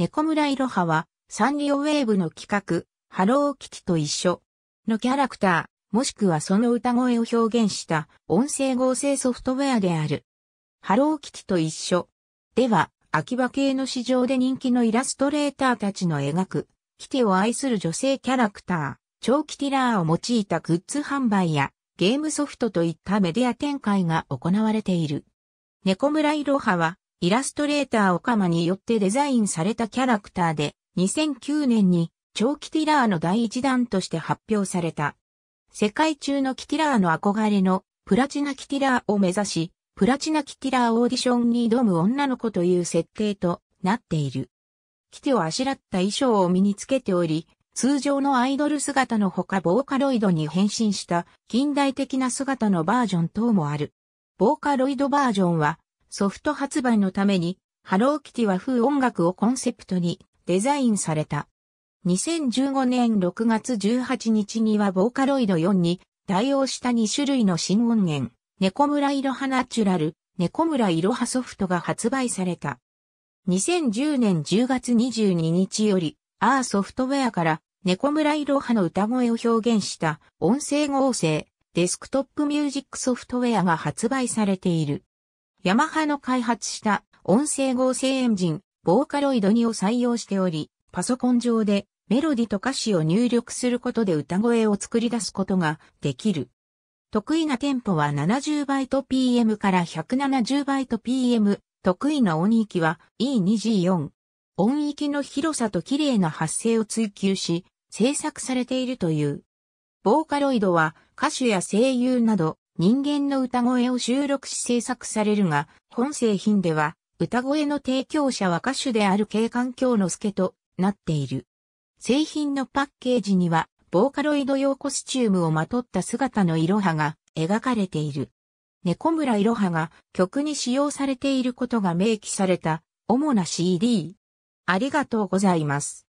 猫村いろはは、サンリオウェーブの企画、ハローキティと一緒のキャラクター、もしくはその歌声を表現した音声合成ソフトウェアである。ハローキティと一緒。では、秋葉系の市場で人気のイラストレーターたちの描く、キティを愛する女性キャラクター、超キティラーを用いたグッズ販売や、ゲームソフトといったメディア展開が行われている。猫村いろはは、イラストレーターオカマによってデザインされたキャラクターで、2009年に長期ティラーの第一弾として発表された。世界中のキティラーの憧れのプラチナキティラーを目指し、プラチナキティラーオーディションに挑む女の子という設定となっている。キティをあしらった衣装を身につけており、通常のアイドル姿のほかボーカロイドに変身した近代的な姿のバージョン等もある。ボーカロイドバージョンはソフト発売のために、ハローキティは風音楽をコンセプトにデザインされた。2015年6月18日にはボーカロイド4に対応した2種類の新音源、猫村いろはナチュラル、猫村いろはソフトが発売された。2010年10月22日より、アーソフトウェアから猫村いろはの歌声を表現した音声合成デスクトップミュージックソフトウェアが発売されている。ヤマハの開発した音声合成エンジン、ボーカロイド2を採用しており、パソコン上でメロディと歌詞を入力することで歌声を作り出すことができる。得意なテンポは70バイト PM から170バイト PM。得意な音域は E2G4。音域の広さと綺麗な発声を追求し、制作されているという。ボーカロイドは歌手や声優など人間の歌声を収録し制作されるが、本製品では、歌声の提供者は歌手である景観京之助となっている。製品のパッケージには、ボーカロイド用コスチュームをまとった姿のいろはが描かれている。猫村いろはが曲に使用されていることが明記された主な CD。ありがとうございます。